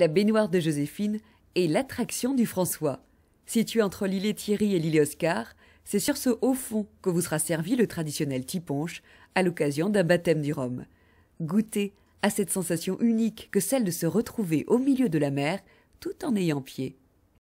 la baignoire de Joséphine et l'attraction du François. situé entre l'îlet Thierry et lîle Oscar, c'est sur ce haut fond que vous sera servi le traditionnel tiponche à l'occasion d'un baptême du Rhum. Goûtez à cette sensation unique que celle de se retrouver au milieu de la mer tout en ayant pied.